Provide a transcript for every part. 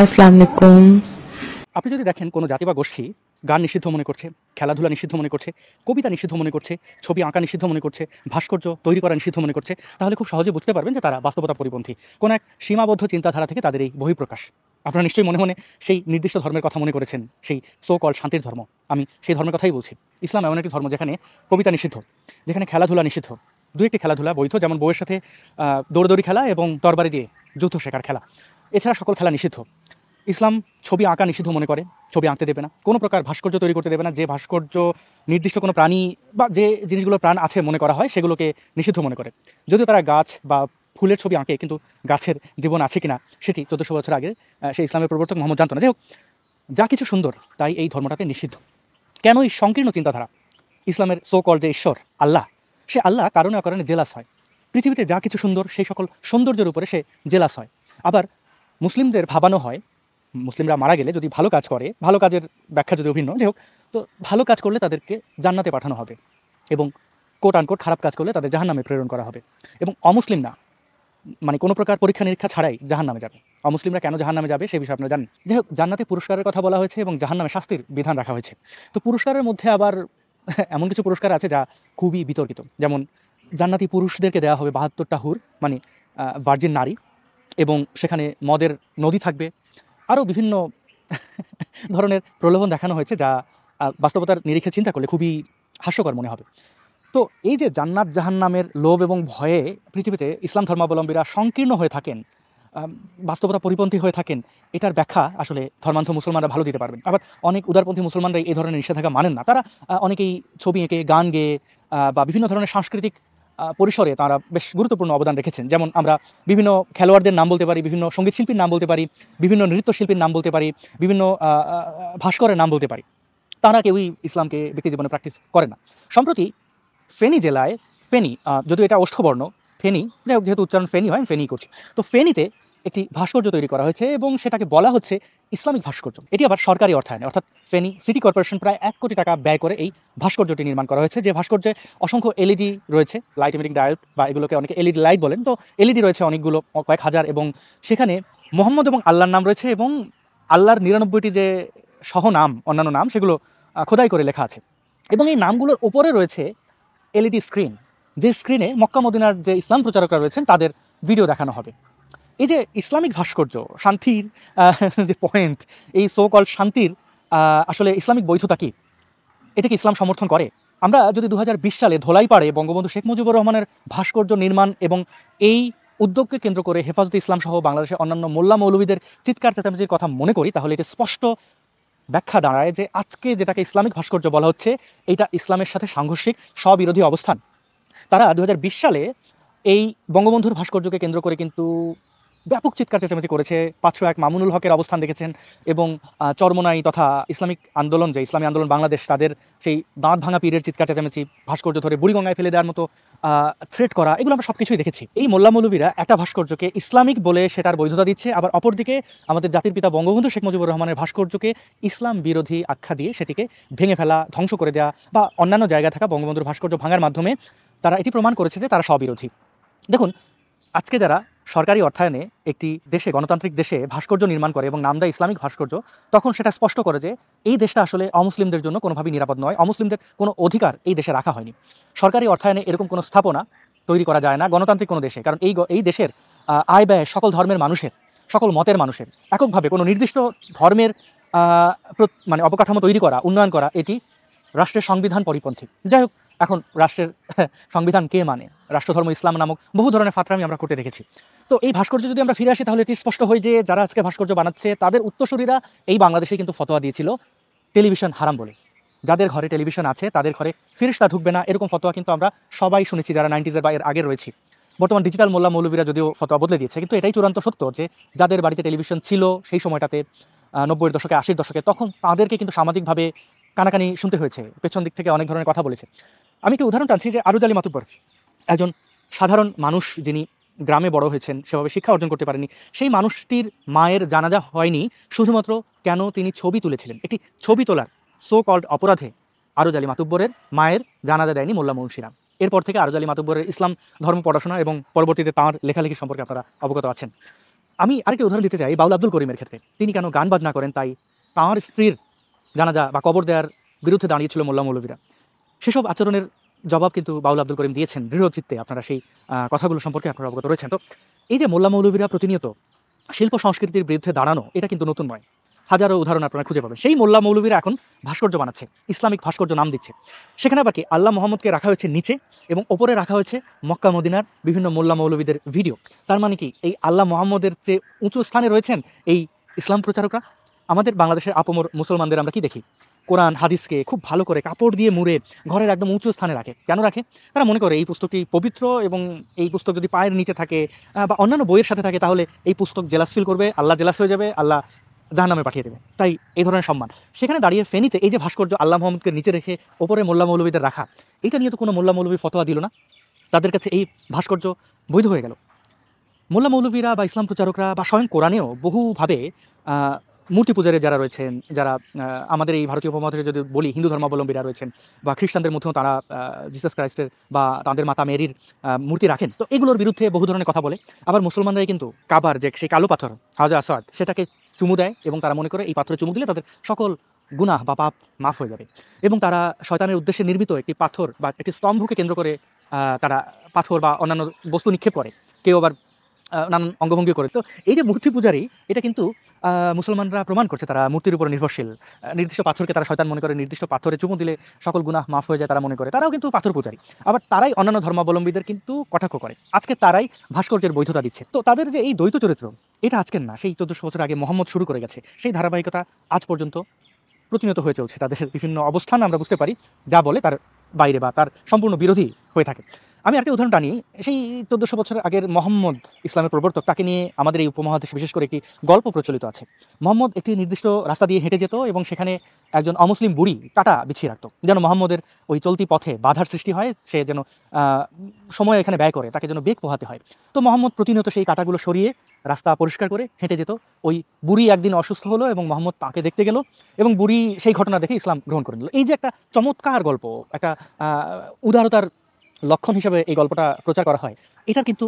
আপনি যদি দেখেন কোনো জাতি বা গোষ্ঠী গান নিষিদ্ধ মনে করছে খেলাধুলা নিষিদ্ধ মনে করছে কবিতা নিষিদ্ধ মনে করছে ছবি আঁকা নিষিদ্ধ মনে করছে ভাস্কর্য তৈরি করা নিষিদ্ধ মনে করছে তাহলে খুব সহজে বুঝতে পারবেন যে তারা বাস্তবতা পরিপন্থী কোনো এক সীমাবদ্ধ চিন্তাধারা থেকে তাদের এই বহিঃপ্রকাশ আপনারা নিশ্চয়ই মনে মনে সেই নির্দিষ্ট ধর্মের কথা মনে করেছেন সেই সো কল শান্তির ধর্ম আমি সেই ধর্মের কথাই বলছি ইসলাম এমন একটি ধর্ম যেখানে কবিতা নিষিদ্ধ যেখানে খেলাধুলা নিষিদ্ধ দু একটি খেলাধুলা বৈধ যেমন বউয়ের সাথে দৌড়দৌড়ি খেলা এবং তরবারি দিয়ে যুদ্ধ শেখার খেলা এছাড়া সকল খেলা নিষিদ্ধ ইসলাম ছবি আঁকা নিষিদ্ধ মনে করে ছবি আঁকতে দেবে না কোনো প্রকার ভাস্কর্য তৈরি করতে দেবে না যে ভাস্কর্য নির্দিষ্ট কোনো প্রাণী বা যে জিনিসগুলো প্রাণ আছে মনে করা হয় সেগুলোকে নিষিদ্ধ মনে করে যদিও তারা গাছ বা ফুলের ছবি আঁকে কিন্তু গাছের জীবন আছে কিনা সেটি চোদ্দশো বছর আগে সেই ইসলামের প্রবর্তক মোহাম্মদ জানত না যে যা কিছু সুন্দর তাই এই ধর্মটাকে নিষিদ্ধ কেন এই সংকীর্ণ চিন্তাধারা ইসলামের সোকল যে ঈশ্বর আল্লাহ সে আল্লাহ কারণে অকারণে জেলাস হয় পৃথিবীতে যা কিছু সুন্দর সেই সকল সৌন্দর্যের উপরে সে জেলাস হয় আবার মুসলিমদের ভাবানো হয় মুসলিমরা মারা গেলে যদি ভালো কাজ করে ভালো কাজের ব্যাখ্যা যদি অভিন্ন যাই হোক তো ভালো কাজ করলে তাদেরকে জান্নাতে পাঠানো হবে এবং কোট আনকোট খারাপ কাজ করলে তাদের জাহান্নামে প্রেরণ করা হবে এবং অমুসলিম না মানে কোনো প্রকার পরীক্ষা নিরীক্ষা ছাড়াই জাহান নামে যাবে অমুসলিমরা কেন জাহান নামে যাবে সে বিষয়ে আপনারা জানেন যাই হোক জান্নাতে পুরস্কারের কথা বলা হয়েছে এবং জাহান নামে শাস্তির বিধান রাখা হয়েছে তো পুরস্কারের মধ্যে আবার এমন কিছু পুরস্কার আছে যা খুবই বিতর্কিত যেমন জান্নাতি পুরুষদেরকে দেওয়া হবে বাহাত্তরটা হুর মানে ভার্জিন নারী এবং সেখানে মদের নদী থাকবে আরও বিভিন্ন ধরনের প্রলোভন দেখানো হয়েছে যা বাস্তবতার নিরিখে চিন্তা করলে খুবই হাস্যকর মনে হবে তো এই যে জান্নাত জাহান্নামের লোভ এবং ভয়ে পৃথিবীতে ইসলাম ধর্মাবলম্বীরা সংকীর্ণ হয়ে থাকেন বাস্তবতা পরিপন্থী হয়ে থাকেন এটার ব্যাখ্যা আসলে ধর্মান্ধ মুসলমানরা ভালো দিতে পারবেন আবার অনেক উদারপন্থী মুসলমানরা এই ধরনের নিষেধাজ্ঞা মানেন না তারা অনেকেই ছবি এঁকে গান গেয়ে বা বিভিন্ন ধরনের সাংস্কৃতিক পরিসরে তারা বেশ গুরুত্বপূর্ণ অবদান রেখেছেন যেমন আমরা বিভিন্ন খেলোয়াড়দের নাম বলতে পারি বিভিন্ন সঙ্গীতশিল্পীর নাম বলতে পারি বিভিন্ন নৃত্যশিল্পীর নাম বলতে পারি বিভিন্ন ভাস্করের নাম বলতে পারি তারা কেউই ইসলামকে ব্যক্তি জীবনে প্র্যাকটিস করে না সম্প্রতি ফেনী জেলায় ফেনী যদিও এটা অষ্টবর্ণ ফেনী যেহেতু উচ্চারণ ফেনী হয় ফেনী করছি তো ফেনীতে একটি ভাস্কর্য তৈরি করা হয়েছে এবং সেটাকে বলা হচ্ছে ইসলামিক ভাস্কর্য এটি আবার সরকারি অর্থায়নে অর্থাৎ ফেনি সিটি কর্পোরেশন প্রায় এক কোটি টাকা ব্যয় করে এই ভাস্কর্যটি নির্মাণ করা হয়েছে যে ভাস্কর্যে অসংখ্য এলইডি রয়েছে লাইট ইমিটিং ডায়ট বা এগুলোকে অনেকে এলইডি লাইট বলেন তো এলইডি রয়েছে অনেকগুলো কয়েক হাজার এবং সেখানে মোহাম্মদ এবং আল্লাহর নাম রয়েছে এবং আল্লাহর নিরানব্বইটি যে সহ নাম অন্যান্য নাম সেগুলো খোদাই করে লেখা আছে এবং এই নামগুলোর ওপরে রয়েছে এলইডি স্ক্রিন যে স্ক্রিনে মক্কা মদিনার যে ইসলাম প্রচারকরা রয়েছেন তাদের ভিডিও দেখানো হবে এই যে ইসলামিক ভাস্কর্য শান্তির যে পয়েন্ট এই সো কল শান্তির আসলে ইসলামিক বৈধতা কি এটাকে ইসলাম সমর্থন করে আমরা যদি দু সালে ধোলাইপাড়ে বঙ্গবন্ধু শেখ মুজিবুর রহমানের ভাস্কর্য নির্মাণ এবং এই উদ্যোগকে কেন্দ্র করে হেফাজতে ইসলাম সহ বাংলাদেশের অন্যান্য মোল্লা মৌলবীদের চিৎকার চেঁচামেচির কথা মনে করি তাহলে এটা স্পষ্ট ব্যাখ্যা দাঁড়ায় যে আজকে যেটাকে ইসলামিক ভাস্কর্য বলা হচ্ছে এটা ইসলামের সাথে সাংঘর্ষিক স্ববিরোধী অবস্থান তারা দু সালে এই বঙ্গবন্ধুর ভাস্কর্যকে কেন্দ্র করে কিন্তু ব্যাপক চিৎকার চেঁচামেচি করেছে পাঁচশো এক মামুনুল হকের অবস্থান দেখেছেন এবং চরমনাই তথা ইসলামিক আন্দোলন যে ইসলামী আন্দোলন বাংলাদেশ তাদের সেই দাঁত ভাঙা পীরের চিৎকার চেঁচামেচি ভাস্কর্য ধরে বুড়িগঙ্গায় ফেলে দেওয়ার মতো থ্রেট করা এগুলো আমরা সব কিছুই দেখেছি এই মোল্লা মৌলবীরা একটা ভাস্কর্যকে ইসলামিক বলে সেটার বৈধতা দিচ্ছে আবার অপরদিকে আমাদের জাতির পিতা বঙ্গবন্ধু শেখ মুজিবুর রহমানের ভাস্কর্যকে ইসলাম বিরোধী আখ্যা দিয়ে সেটিকে ভেঙে ফেলা ধ্বংস করে দেওয়া বা অন্যান্য জায়গায় থাকা বঙ্গবন্ধুর ভাস্কর্য ভাঙার মাধ্যমে তারা এটি প্রমাণ করেছে যে তারা স্ববিরোধী দেখুন আজকে যারা সরকারি অর্থায়নে একটি দেশে গণতান্ত্রিক দেশে ভাস্কর্য নির্মাণ করে এবং নাম দেয় ইসলামিক ভাস্কর্য তখন সেটা স্পষ্ট করে যে এই দেশটা আসলে অমুসলিমদের জন্য কোনোভাবেই নিরাপদ নয় অমুসলিমদের কোনো অধিকার এই দেশে রাখা হয়নি সরকারি অর্থায়নে এরকম কোনো স্থাপনা তৈরি করা যায় না গণতান্ত্রিক কোনো দেশে কারণ এই এই দেশের আয় ব্যয় সকল ধর্মের মানুষের সকল মতের মানুষের এককভাবে কোনো নির্দিষ্ট ধর্মের মানে অবকাঠামো তৈরি করা উন্নয়ন করা এটি রাষ্ট্রের সংবিধান পরিপন্থী যাই হোক এখন রাষ্ট্রের সংবিধান কে মানে রাষ্ট্রধর্ম ইসলাম নামক বহু ধরনের ফাতরামি আমরা করতে দেখেছি তো এই ভাস্কর্য যদি আমরা ফিরে আসি তাহলে এটি স্পষ্ট হয় যে যারা আজকে ভাস্কর্য বানাচ্ছে তাদের উত্তরসূরীরা এই বাংলাদেশে কিন্তু ফতোয়া দিয়েছিল টেলিভিশন হারাম বলে যাদের ঘরে টেলিভিশন আছে তাদের ঘরে ফিরিস্তা ঢুকবে না এরকম ফতোয়া কিন্তু আমরা সবাই শুনেছি যারা নাইনটিজের বা এর আগে রয়েছি বর্তমান ডিজিটাল মোল্লা মৌলবীরা যদিও ফতোয়া বদলে দিয়েছে কিন্তু এটাই চূড়ান্ত সত্য যে যাদের বাড়িতে টেলিভিশন ছিল সেই সময়টাতে নব্বইয়ের দশকে আশির দশকে তখন তাদেরকে কিন্তু সামাজিকভাবে কানাকানি শুনতে হয়েছে পেছন দিক থেকে অনেক ধরনের কথা বলেছে আমি তো উদাহরণ টানছি যে আরুজালি মাতুব্বর একজন সাধারণ মানুষ যিনি গ্রামে বড় হয়েছেন সেভাবে শিক্ষা অর্জন করতে পারেনি সেই মানুষটির মায়ের জানাজা হয়নি শুধুমাত্র কেন তিনি ছবি তুলেছিলেন একটি ছবি তোলার সো কল্ড অপরাধে আলী মাতুব্বরের মায়ের জানাজা দেয়নি মোল্লা মুন্সিরাম এরপর থেকে আলী মাতুব্বরের ইসলাম ধর্ম পড়াশোনা এবং পরবর্তীতে তাঁর লেখালেখি সম্পর্কে আপনারা অবগত আছেন আমি আরেকটি উদাহরণ দিতে চাই বাউল আব্দুল করিমের ক্ষেত্রে তিনি কেন গান বাজনা করেন তাই তাঁর স্ত্রীর জানাজা বা কবর দেওয়ার বিরুদ্ধে দাঁড়িয়েছিল মোল্লা মৌলভীরা সেসব আচরণের জবাব কিন্তু বাউল আব্দুল করিম দিয়েছেন দৃঢ় চিত্তে আপনারা সেই কথাগুলো সম্পর্কে আপনারা অবগত রয়েছেন তো এই যে মোল্লা মৌলভীরা প্রতিনিয়ত শিল্প সংস্কৃতির বিরুদ্ধে দাঁড়ানো এটা কিন্তু নতুন নয় হাজারো উদাহরণ আপনারা খুঁজে পাবেন সেই মোল্লা মৌলভীরা এখন ভাস্কর্য বানাচ্ছে ইসলামিক ভাস্কর্য নাম দিচ্ছে সেখানে আবার কি আল্লাহ মোহাম্মদকে রাখা হয়েছে নিচে এবং ওপরে রাখা হয়েছে মক্কা মদিনার বিভিন্ন মোল্লা মৌলভীদের ভিডিও তার মানে কি এই আল্লাহ মোহাম্মদের যে উঁচু স্থানে রয়েছেন এই ইসলাম প্রচারকরা আমাদের বাংলাদেশের আপমর মুসলমানদের আমরা কি দেখি কোরআন হাদিসকে খুব ভালো করে কাপড় দিয়ে মুড়ে ঘরের একদম উঁচু স্থানে রাখে কেন রাখে তারা মনে করে এই পুস্তকটি পবিত্র এবং এই পুস্তক যদি পায়ের নিচে থাকে বা অন্যান্য বইয়ের সাথে থাকে তাহলে এই পুস্তক জেলাস ফিল করবে আল্লাহ জেলাস হয়ে যাবে আল্লাহ জাহার নামে পাঠিয়ে দেবে তাই এই ধরনের সম্মান সেখানে দাঁড়িয়ে ফেনিতে এই যে ভাস্কর্য আল্লাহ মোহাম্মদকে নিচে রেখে ওপরে মোল্লা মৌলবীদের রাখা এটা নিয়ে তো কোনো মোল্লা মৌলবী ফতোয়া দিল না তাদের কাছে এই ভাস্কর্য বৈধ হয়ে গেল মোল্লা মৌলবীরা বা ইসলাম প্রচারকরা বা স্বয়ং কোরআনেও বহুভাবে মূর্তি পূজারে যারা রয়েছেন যারা আমাদের এই ভারতীয় উপমহাদেশে যদি বলি হিন্দু ধর্মাবলম্বীরা রয়েছেন বা খ্রিস্টানদের মধ্যেও তারা জিসাস ক্রাইস্টের বা তাদের মাতা মেরির মূর্তি রাখেন তো এগুলোর বিরুদ্ধে বহু ধরনের কথা বলে আবার মুসলমানরাই কিন্তু কাবার যে সেই কালো পাথর হাজ আসাদ সেটাকে চুমু দেয় এবং তারা মনে করে এই পাথরে চুমু দিলে তাদের সকল গুণাহ বা পাপ মাফ হয়ে যাবে এবং তারা শয়তানের উদ্দেশ্যে নির্মিত একটি পাথর বা একটি স্তম্ভকে কেন্দ্র করে তারা পাথর বা অন্যান্য বস্তু নিক্ষেপ করে কেউ আবার নানান অঙ্গভঙ্গি করে তো এই যে মূর্তি পূজারি এটা কিন্তু মুসলমানরা প্রমাণ করছে তারা মূর্তির উপর নির্ভরশীল নির্দিষ্ট পাথরকে তারা শয়তান মনে করে নির্দিষ্ট পাথরে চুমু দিলে সকল গুনাহ মাফ হয়ে যায় তারা মনে করে তারাও কিন্তু পাথর পূজারী আবার তারাই অন্যান্য ধর্মাবলম্বীদের কিন্তু কটাক্ষ করে আজকে তারাই ভাস্কর্যের বৈধতা দিচ্ছে তো তাদের যে এই দ্বৈত চরিত্র এটা আজকের না সেই চোদ্দশো বছর আগে মোহাম্মদ শুরু করে গেছে সেই ধারাবাহিকতা আজ পর্যন্ত প্রতিনিয়ত হয়ে চলছে তাদের বিভিন্ন অবস্থান আমরা বুঝতে পারি যা বলে তার বাইরে বা তার সম্পূর্ণ বিরোধী হয়ে থাকে আমি একটা উদাহরণ টানি সেই চোদ্দশো বছর আগের মোহাম্মদ ইসলামের প্রবর্তক তাকে নিয়ে আমাদের এই উপমহাদেশে বিশেষ করে একটি গল্প প্রচলিত আছে মোহাম্মদ একটি নির্দিষ্ট রাস্তা দিয়ে হেঁটে যেত এবং সেখানে একজন অমুসলিম বুড়ি কাটা বিছিয়ে রাখত যেন মোহাম্মদের ওই চলতি পথে বাধার সৃষ্টি হয় সে যেন সময় এখানে ব্যয় করে তাকে যেন বেগ পোহাতে হয় তো মোহাম্মদ প্রতিনিয়ত সেই কাটাগুলো সরিয়ে রাস্তা পরিষ্কার করে হেঁটে যেত ওই বুড়ি একদিন অসুস্থ হলো এবং মোহাম্মদ তাকে দেখতে গেল এবং বুড়ি সেই ঘটনা দেখে ইসলাম গ্রহণ করে নিল এই যে একটা চমৎকার গল্প একটা উদারতার লক্ষণ হিসেবে এই গল্পটা প্রচার করা হয় এটার কিন্তু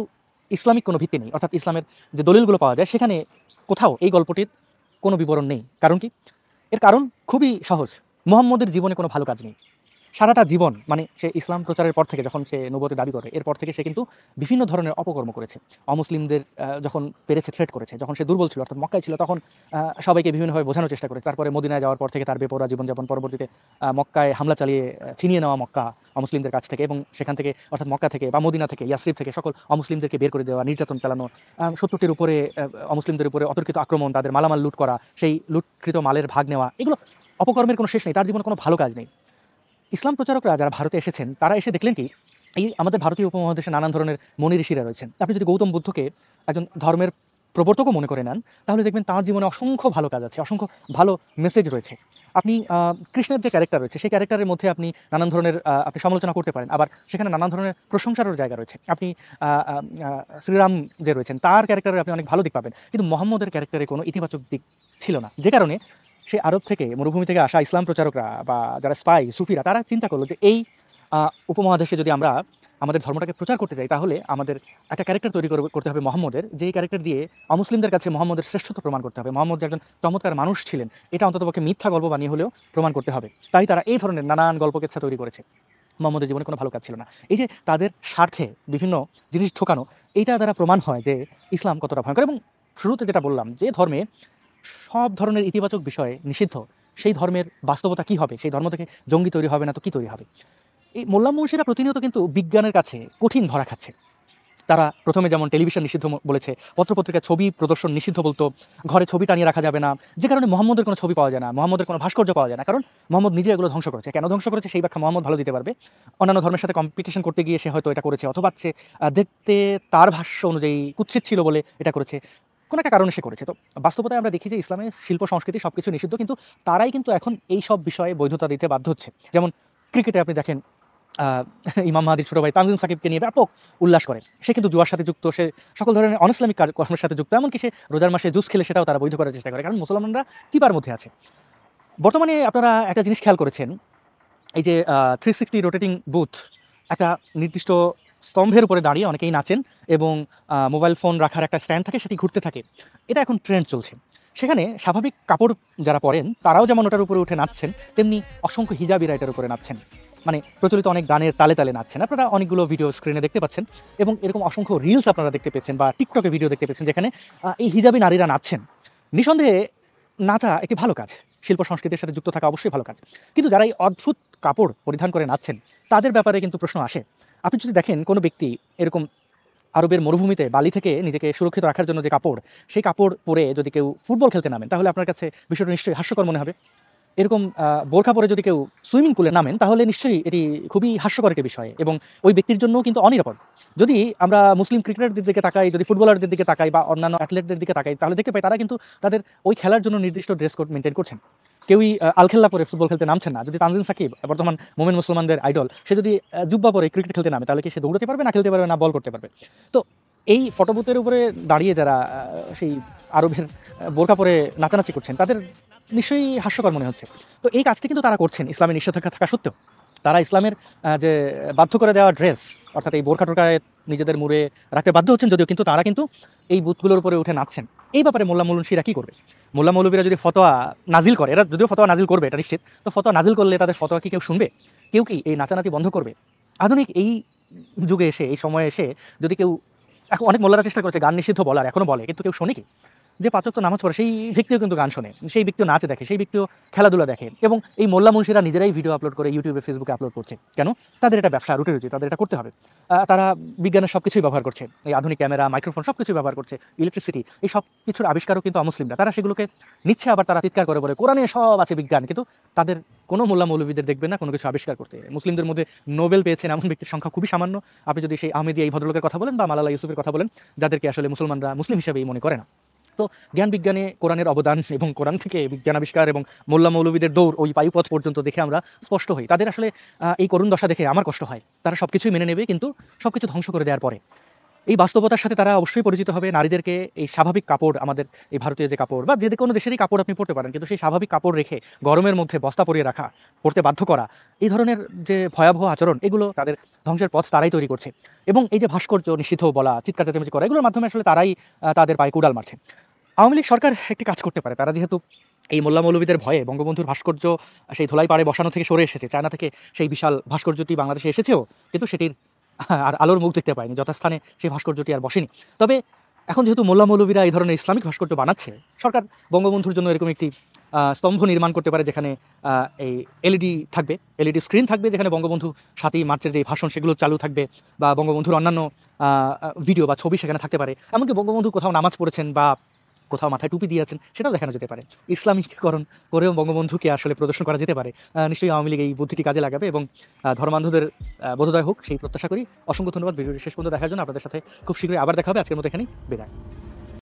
ইসলামিক কোনো ভিত্তি নেই অর্থাৎ ইসলামের যে দলিলগুলো পাওয়া যায় সেখানে কোথাও এই গল্পটির কোনো বিবরণ নেই কারণ কি এর কারণ খুবই সহজ মোহাম্মদের জীবনে কোনো ভালো কাজ নেই সারাটা জীবন মানে সে ইসলাম প্রচারের পর থেকে যখন সে নবতে দাবি করে এরপর থেকে সে কিন্তু বিভিন্ন ধরনের অপকর্ম করেছে অমুসলিমদের যখন পেরেছে থ্রেট করেছে যখন সে দুর্বল ছিল অর্থাৎ মক্কায় ছিল তখন সবাইকে বিভিন্নভাবে বোঝানোর চেষ্টা করেছে তারপরে মদিনায় যাওয়ার পর থেকে তার বেপরা জীবনযাপন পরবর্তীতে মক্কায় হামলা চালিয়ে ছিনিয়ে নেওয়া মক্কা অমুসলিমদের কাছ থেকে এবং সেখান থেকে অর্থাৎ মক্কা থেকে বা মদিনা থেকে ইয়াসরিফ থেকে সকল অমুসলিমদেরকে বের করে দেওয়া নির্যাতন চালানো শত্রুটির উপরে অমুসলিমদের উপরে অতর্কিত আক্রমণ তাদের মালামাল লুট করা সেই লুটকৃত মালের ভাগ নেওয়া এগুলো অপকর্মের কোনো শেষ নেই তার জীবনে কোনো ভালো কাজ নেই ইসলাম প্রচারকরা যারা ভারতে এসেছেন তারা এসে দেখলেন কি এই আমাদের ভারতীয় উপমহাদেশে নানান ধরনের মনি ঋষিরা রয়েছেন আপনি যদি গৌতম বুদ্ধকে একজন ধর্মের প্রবর্তকও মনে করে নেন তাহলে দেখবেন তার জীবনে অসংখ্য ভালো কাজ আছে অসংখ্য ভালো মেসেজ রয়েছে আপনি কৃষ্ণের যে ক্যারেক্টার রয়েছে সেই ক্যারেক্টারের মধ্যে আপনি নানান ধরনের আপনি সমালোচনা করতে পারেন আবার সেখানে নানান ধরনের প্রশংসারও জায়গা রয়েছে আপনি শ্রীরাম যে রয়েছেন তার ক্যারেক্টারে আপনি অনেক ভালো দিক পাবেন কিন্তু মোহাম্মদের ক্যারেক্টারে কোনো ইতিবাচক দিক ছিল না যে কারণে সে আরব থেকে মরুভূমি থেকে আসা ইসলাম প্রচারকরা বা যারা স্পাই সুফিরা তারা চিন্তা করলো যে এই উপমহাদেশে যদি আমরা আমাদের ধর্মটাকে প্রচার করতে চাই তাহলে আমাদের একটা ক্যারেক্টার তৈরি করতে হবে মোহাম্মদের যেই ক্যারেক্টার দিয়ে অমুসলিমদের কাছে মোহাম্মদের শ্রেষ্ঠত্ব প্রমাণ করতে হবে মোহাম্মদ একজন চমৎকার মানুষ ছিলেন এটা অন্ততপক্ষে মিথ্যা গল্প বানিয়ে হলেও প্রমাণ করতে হবে তাই তারা এই ধরনের নানান গল্পকেচ্ছা তৈরি করেছে মোহাম্মদের জীবনে কোনো ভালো কাজ ছিল না এই যে তাদের স্বার্থে বিভিন্ন জিনিস ঠোকানো এইটা দ্বারা প্রমাণ হয় যে ইসলাম কতটা ভয়ঙ্কর এবং শুরুতে যেটা বললাম যে ধর্মে সব ধরনের ইতিবাচক বিষয়ে নিষিদ্ধ সেই ধর্মের বাস্তবতা কি হবে সেই ধর্ম থেকে জঙ্গি তৈরি হবে না তো কী তৈরি হবে এই মোল্লা মুন্সিরা প্রতিনিয়ত কিন্তু বিজ্ঞানের কাছে কঠিন ধরা খাচ্ছে তারা প্রথমে যেমন টেলিভিশন নিষিদ্ধ বলেছে পত্রপত্রিকা ছবি প্রদর্শন নিষিদ্ধ বলতো ঘরে ছবি টানিয়ে রাখা যাবে না যে কারণে মোহাম্মদের কোনো ছবি পাওয়া যায় না মোহাম্মদের কোনো ভাস্কর্য পাওয়া যায় না কারণ মোহাম্মদ নিজে এগুলো ধ্বংস করেছে কেন ধ্বংস করেছে সেই ব্যাখ্যা মোহাম্মদ ভালো দিতে পারবে অন্যান্য ধর্মের সাথে কম্পিটিশন করতে গিয়ে সে হয়তো এটা করেছে অথবা সে দেখতে তার ভাষ্য অনুযায়ী কুৎসিত ছিল বলে এটা করেছে কোনো একটা কারণে সে করেছে তো বাস্তবতায় আমরা দেখি যে ইসলামে শিল্প সংস্কৃতি সব কিছু নিষিদ্ধ কিন্তু তারাই কিন্তু এখন এই সব বিষয়ে বৈধতা দিতে বাধ্য হচ্ছে যেমন ক্রিকেটে আপনি দেখেন ইমাম মাহাদির ছোটো ভাই তানজিম সাকিবকে নিয়ে ব্যাপক উল্লাস করে সে কিন্তু জুয়ার সাথে যুক্ত সে সকল ধরনের অনইসলামিক কর্মের সাথে যুক্ত এমনকি সে রোজার মাসে জুস খেলে সেটাও তারা বৈধ করার চেষ্টা করে কারণ মুসলমানরা চিপার মধ্যে আছে বর্তমানে আপনারা একটা জিনিস খেয়াল করেছেন এই যে থ্রি সিক্সটি রোটেটিং বুথ একটা নির্দিষ্ট স্তম্ভের উপরে দাঁড়িয়ে অনেকেই নাচেন এবং মোবাইল ফোন রাখার একটা স্ট্যান্ড থাকে সেটি ঘুরতে থাকে এটা এখন ট্রেন্ড চলছে সেখানে স্বাভাবিক কাপড় যারা পরেন তারাও যেমন ওটার উপরে উঠে নাচছেন তেমনি অসংখ্য হিজাবিরা এটার উপরে নাচছেন মানে প্রচলিত অনেক গানের তালে তালে নাচছেন আপনারা অনেকগুলো ভিডিও স্ক্রিনে দেখতে পাচ্ছেন এবং এরকম অসংখ্য রিলস আপনারা দেখতে পেয়েছেন বা টিকটকে ভিডিও দেখতে পেয়েছেন যেখানে এই হিজাবি নারীরা নাচছেন নিঃসন্দেহে নাচা একটি ভালো কাজ শিল্প সংস্কৃতির সাথে যুক্ত থাকা অবশ্যই ভালো কাজ কিন্তু যারা এই অদ্ভুত কাপড় পরিধান করে নাচছেন তাদের ব্যাপারে কিন্তু প্রশ্ন আসে আপনি যদি দেখেন কোনো ব্যক্তি এরকম আরবের মরুভূমিতে বালি থেকে নিজেকে সুরক্ষিত রাখার জন্য যে কাপড় সেই কাপড় পরে যদি কেউ ফুটবল খেলতে নামেন তাহলে আপনার কাছে বিষয়টা নিশ্চয়ই হাস্যকর মনে হবে এরকম বোরখা পরে যদি কেউ সুইমিং পুলে নামেন তাহলে নিশ্চয়ই এটি খুবই হাস্যকর একটি বিষয় এবং ওই ব্যক্তির জন্য কিন্তু অনিরাপদ যদি আমরা মুসলিম ক্রিকেটারদের দিকে তাকাই যদি ফুটবলারদের দিকে তাকাই বা অন্যান্য অ্যাথলেটদের দিকে তাকাই তাহলে দেখতে পাই তারা কিন্তু তাদের ওই খেলার জন্য নির্দিষ্ট ড্রেস কোড মেনটেন করছেন কেউই আলখেল্লা পরে ফুটবল খেলতে নামছে না যদি তানজিন সাকিব বর্তমান মোমেন মুসলমানদের আইডল সে যদি জুব্বা পরে ক্রিকেট খেলতে নামে তাহলে কি সে দৌড়াতে পারবে না খেলতে পারবে না বল করতে পারবে তো এই ফটোবুথের উপরে দাঁড়িয়ে যারা সেই আরবের বোরকা পরে নাচানাচি করছেন তাদের নিশ্চয়ই হাস্যকর মনে হচ্ছে তো এই কাজটি কিন্তু তারা করছেন ইসলামের নিষেধাজ্ঞা থাকা সত্ত্বেও তারা ইসলামের যে বাধ্য করে দেওয়া ড্রেস অর্থাৎ এই বোরখা টোরকায় নিজেদের মুড়ে রাখতে বাধ্য হচ্ছেন যদিও কিন্তু তারা কিন্তু এই বুথগুলোর উপরে উঠে নাচছেন এই ব্যাপারে মোল্লা মৌলুসিরা কী করবে মোল্লা মৌলবীরা যদি ফতোয়া নাজিল করে এরা যদিও ফতোয়া নাজিল করবে এটা নিশ্চিত তো ফতোয়া নাজিল করলে তাদের ফতোয়া কি কেউ শুনবে কেউ কি এই নাচানাচি বন্ধ করবে আধুনিক এই যুগে এসে এই সময়ে এসে যদি কেউ এখন অনেক মোল্লারা চেষ্টা করেছে গান নিষিদ্ধ বলার এখনও বলে কিন্তু কেউ শোনে কি যে পাচক নামাজ পড়ে সেই ব্যক্তিও কিন্তু গান শোনে সেই ব্যক্তিও নাচে দেখে সেই ব্যক্তিও খেলাধুলা দেখে এবং এই মোল্লা মুন্সিরা নিজেরাই ভিডিও আপলোড করে ইউটিউবে ফেসবুকে আপলোড করছে কেন তাদের এটা ব্যবসা রুটি রুটি তাদের এটা করতে হবে তারা বিজ্ঞানের সব কিছুই ব্যবহার করছে এই আধুনিক ক্যামেরা মাইক্রোফোন সব কিছুই ব্যবহার করছে ইলেকট্রিসিটি এই সব কিছুর আবিষ্কারও কিন্তু অমুসলিমরা তারা সেগুলোকে নিচ্ছে আবার তারা চিৎকার করে বলে কোরআনে সব আছে বিজ্ঞান কিন্তু তাদের কোনো মোল্লা মৌলবীদের দেখবে না কোনো কিছু আবিষ্কার করতে মুসলিমদের মধ্যে নোবেল পেয়েছেন এমন ব্যক্তির সংখ্যা খুবই সামান্য আপনি যদি সেই আহমেদিয়া এই ভদ্রলোকের কথা বলেন বা মালালা ইউসুফের কথা বলেন যাদেরকে আসলে মুসলমানরা মুসলিম হিসেবেই মনে করে না তো জ্ঞান বিজ্ঞানে কোরআনের অবদান এবং কোরআন থেকে বিজ্ঞান আবিষ্কার এবং মোল্লা মৌলবীদের দৌড় ওই পায়ুপথ পর্যন্ত দেখে আমরা স্পষ্ট হই তাদের আসলে এই করুণ দশা দেখে আমার কষ্ট হয় তারা সব কিছুই মেনে নেবে কিন্তু সব কিছু ধ্বংস করে দেওয়ার পরে এই বাস্তবতার সাথে তারা অবশ্যই পরিচিত হবে নারীদেরকে এই স্বাভাবিক কাপড় আমাদের এই ভারতীয় যে কাপড় বা যে কোনো দেশেরই কাপড় আপনি পরতে পারেন কিন্তু সেই স্বাভাবিক কাপড় রেখে গরমের মধ্যে বস্তা পরিয়ে রাখা পড়তে বাধ্য করা এই ধরনের যে ভয়াবহ আচরণ এগুলো তাদের ধ্বংসের পথ তারাই তৈরি করছে এবং এই যে ভাস্কর্য নিষিদ্ধ বলা চিৎকার চেঁচামেচি করা এগুলোর মাধ্যমে আসলে তারাই তাদের পায়ে কুড়াল মারছে আওয়ামী লীগ সরকার একটি কাজ করতে পারে তারা যেহেতু এই মোল্লা মৌলবীদের ভয়ে বঙ্গবন্ধুর ভাস্কর্য সেই ধোলাই পাড়ে বসানো থেকে সরে এসেছে চায়না থেকে সেই বিশাল ভাস্কর্যটি বাংলাদেশে এসেছেও কিন্তু সেটির আর আলোর মুখ দেখতে পায়নি যথাস্থানে সেই ভাস্কর্যটি আর বসেনি তবে এখন যেহেতু মোল্লা মৌলবীরা এই ধরনের ইসলামিক ভাস্কর্য বানাচ্ছে সরকার বঙ্গবন্ধুর জন্য এরকম একটি স্তম্ভ নির্মাণ করতে পারে যেখানে এই এলইডি থাকবে এলইডি স্ক্রিন থাকবে যেখানে বঙ্গবন্ধু সাতই মার্চের যে ভাষণ সেগুলো চালু থাকবে বা বঙ্গবন্ধুর অন্যান্য ভিডিও বা ছবি সেখানে থাকতে পারে এমনকি বঙ্গবন্ধু কোথাও নামাজ পড়েছেন বা কোথাও মাথায় টুপি দিয়ে আছেন সেটাও দেখানো যেতে পারে ইসলামিকীকরণ করেও বঙ্গবন্ধুকে আসলে প্রদর্শন করা যেতে পারে নিশ্চয়ই আওয়ামী লীগ এই বুদ্ধিটি কাজে লাগাবে এবং ধর্মান্ধদের বোধদয় হোক সেই প্রত্যাশা করি অসংখ্য ধন্যবাদ ভিডিওটি শেষ পর্যন্ত দেখার জন্য আপনাদের সাথে খুব শীঘ্রই আবার দেখা হবে আজকের মতো এখানেই বিদায়